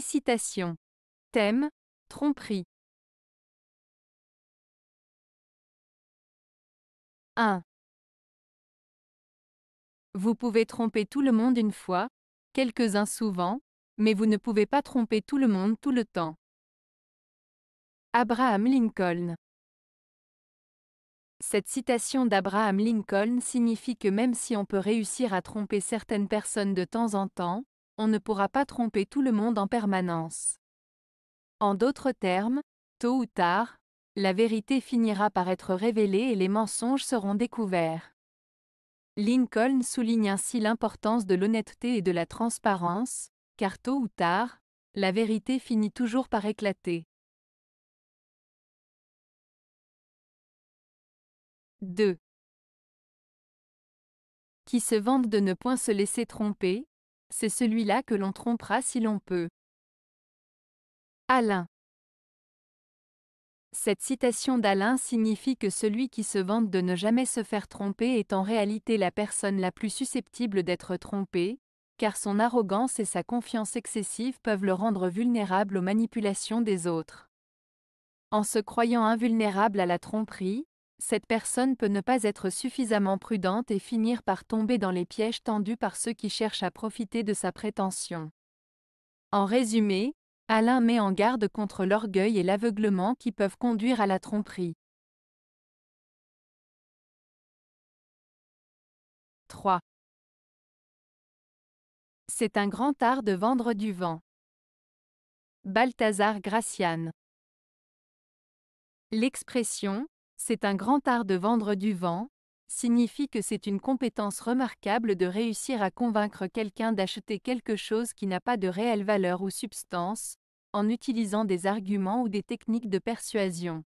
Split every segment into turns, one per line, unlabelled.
citations. Thème Tromperie. 1. Vous pouvez tromper tout le monde une
fois, quelques-uns souvent, mais vous ne pouvez pas tromper tout le monde tout le temps.
Abraham Lincoln Cette citation d'Abraham Lincoln signifie que même si on peut réussir à tromper certaines personnes de temps en temps, on ne pourra pas tromper tout le monde en permanence. En d'autres termes, tôt ou tard, la vérité finira par être révélée et les mensonges seront découverts. Lincoln souligne ainsi l'importance de l'honnêteté et de la transparence, car tôt ou tard, la vérité finit toujours par éclater.
2. Qui se vante de ne point se laisser tromper,
c'est celui-là que l'on trompera si l'on peut. Alain
Cette citation d'Alain signifie que celui qui se vante de ne jamais se faire tromper est en réalité la personne la plus susceptible d'être trompée, car son arrogance et sa confiance excessive peuvent le rendre vulnérable aux manipulations des autres. En se croyant invulnérable à la tromperie, cette personne peut ne pas être suffisamment prudente et finir par tomber dans les pièges tendus par ceux qui cherchent à profiter de sa prétention. En résumé, Alain met en garde contre l'orgueil et l'aveuglement qui peuvent conduire à la tromperie.
3. C'est un grand art de vendre du vent. Balthazar Gracian
L'expression c'est un grand art de vendre du vent, signifie que c'est une compétence remarquable de réussir à convaincre quelqu'un d'acheter quelque chose qui n'a pas de réelle valeur ou substance, en utilisant des arguments ou des techniques de persuasion.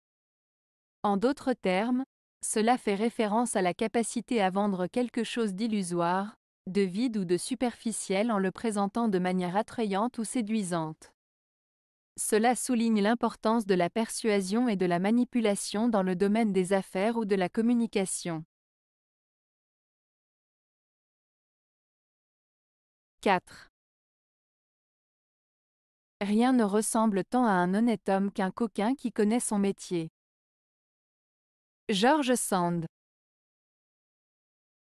En d'autres termes, cela fait référence à la capacité à vendre quelque chose d'illusoire, de vide ou de superficiel en le présentant de manière attrayante ou séduisante. Cela souligne l'importance de la persuasion et de la manipulation dans le domaine des affaires ou de la communication.
4. Rien ne ressemble tant à un honnête
homme qu'un coquin qui connaît son métier. George Sand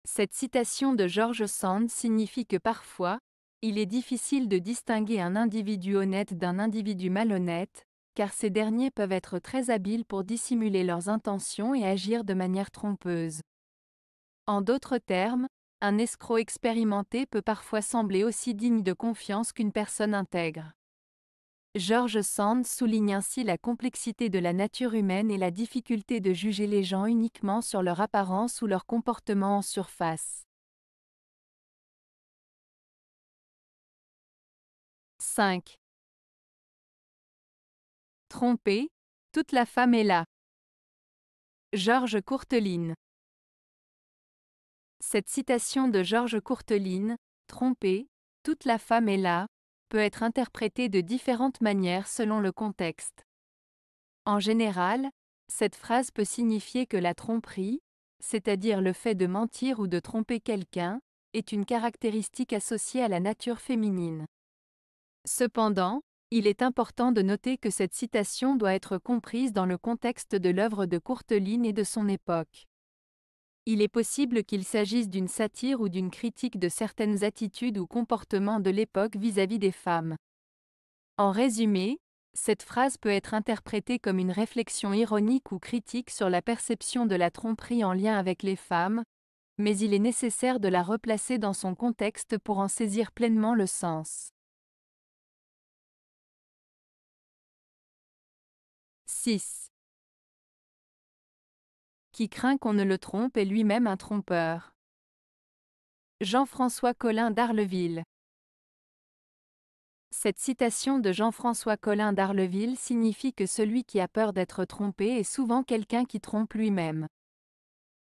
Cette citation de George Sand signifie que parfois, il est difficile de distinguer un individu honnête d'un individu malhonnête, car ces derniers peuvent être très habiles pour dissimuler leurs intentions et agir de manière trompeuse. En d'autres termes, un escroc expérimenté peut parfois sembler aussi digne de confiance qu'une personne intègre. George Sand souligne ainsi la complexité de la nature humaine et la difficulté de juger les gens uniquement sur leur apparence ou leur comportement en surface.
5. Trompé, toute la femme est là. Georges Courteline.
Cette citation de Georges Courteline, Trompé, toute la femme est là, peut être interprétée de différentes manières selon le contexte. En général, cette phrase peut signifier que la tromperie, c'est-à-dire le fait de mentir ou de tromper quelqu'un, est une caractéristique associée à la nature féminine. Cependant, il est important de noter que cette citation doit être comprise dans le contexte de l'œuvre de Courteline et de son époque. Il est possible qu'il s'agisse d'une satire ou d'une critique de certaines attitudes ou comportements de l'époque vis-à-vis des femmes. En résumé, cette phrase peut être interprétée comme une réflexion ironique ou critique sur la perception de la tromperie en lien avec les femmes, mais il est nécessaire de la replacer dans son contexte pour en saisir
pleinement le sens. 6. Qui craint qu'on ne le
trompe est lui-même un trompeur. Jean-François Collin d'Arleville Cette citation de Jean-François Collin d'Arleville signifie que celui qui a peur d'être trompé est souvent quelqu'un qui trompe lui-même.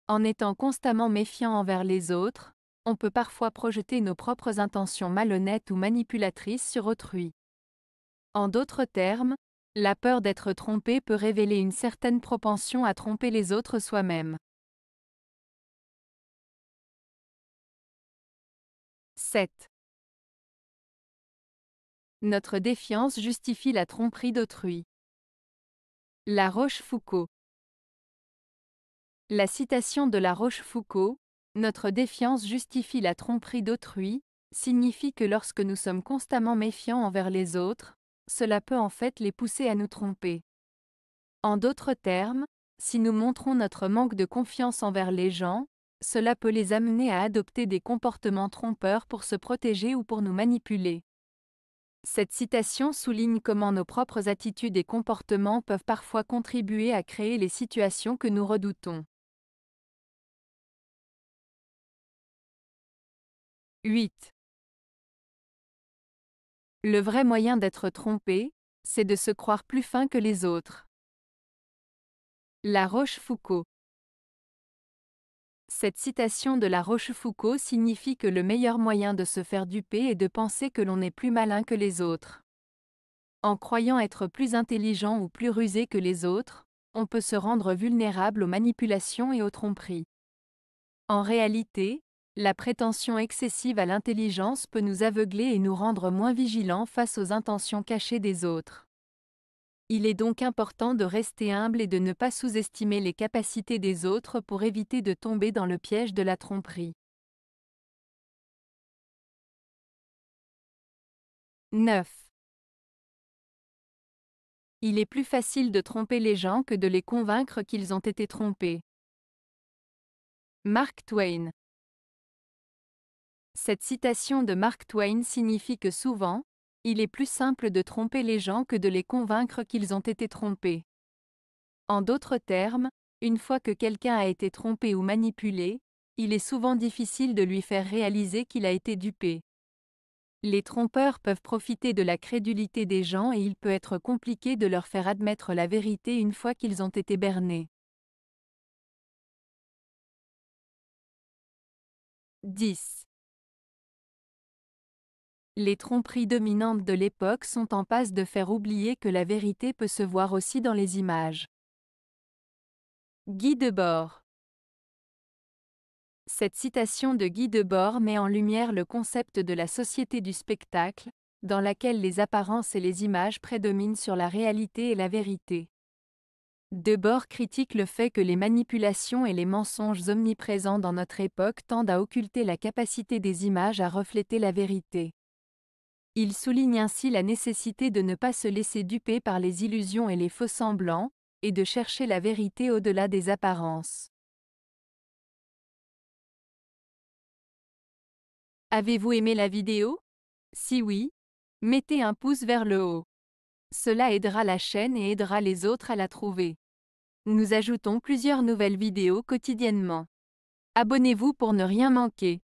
En étant constamment méfiant envers les autres, on peut parfois projeter nos propres intentions malhonnêtes ou manipulatrices sur autrui. En d'autres termes, la peur d'être trompé peut révéler une certaine propension à tromper les autres soi-même.
7. Notre défiance justifie la tromperie d'autrui.
La Rochefoucauld. La citation de La Rochefoucauld, Notre défiance justifie la tromperie d'autrui, signifie que lorsque nous sommes constamment méfiants envers les autres, cela peut en fait les pousser à nous tromper. En d'autres termes, si nous montrons notre manque de confiance envers les gens, cela peut les amener à adopter des comportements trompeurs pour se protéger ou pour nous manipuler. Cette citation souligne comment nos propres attitudes et comportements peuvent parfois contribuer à créer les situations que nous redoutons.
8. Le vrai moyen d'être trompé, c'est de se croire plus fin
que
les autres. La Rochefoucauld Cette citation de La Rochefoucauld signifie que le meilleur moyen de se faire duper est de penser que l'on est plus malin que les autres. En croyant être plus intelligent ou plus rusé que les autres, on peut se rendre vulnérable aux manipulations et aux tromperies. En réalité, la prétention excessive à l'intelligence peut nous aveugler et nous rendre moins vigilants face aux intentions cachées des autres. Il est donc important de rester humble et de ne pas sous-estimer les capacités des autres pour éviter de tomber dans le piège de la tromperie.
9. Il est
plus
facile de tromper les gens que de les convaincre qu'ils ont été trompés. Mark Twain cette citation de Mark Twain signifie que souvent, il est plus simple de tromper les gens que de les convaincre qu'ils ont été trompés. En d'autres termes, une fois que quelqu'un a été trompé ou manipulé, il est souvent difficile de lui faire réaliser qu'il a été dupé. Les trompeurs peuvent profiter de la crédulité des gens et il peut être compliqué de leur faire admettre la vérité une fois qu'ils ont été bernés.
10.
Les tromperies dominantes de l'époque sont en passe de faire oublier que la vérité peut se voir aussi dans les images. Guy Debord Cette citation de Guy Debord met en lumière le concept de la société du spectacle, dans laquelle les apparences et les images prédominent sur la réalité et la vérité. Debord critique le fait que les manipulations et les mensonges omniprésents dans notre époque tendent à occulter la capacité des images à refléter la vérité. Il souligne ainsi la nécessité de ne pas se laisser duper par les illusions et les faux-semblants, et de chercher la vérité au-delà des apparences.
Avez-vous aimé la vidéo
Si oui, mettez un pouce vers le haut. Cela aidera la chaîne et aidera les autres à la trouver. Nous ajoutons plusieurs nouvelles vidéos quotidiennement.
Abonnez-vous pour ne rien manquer.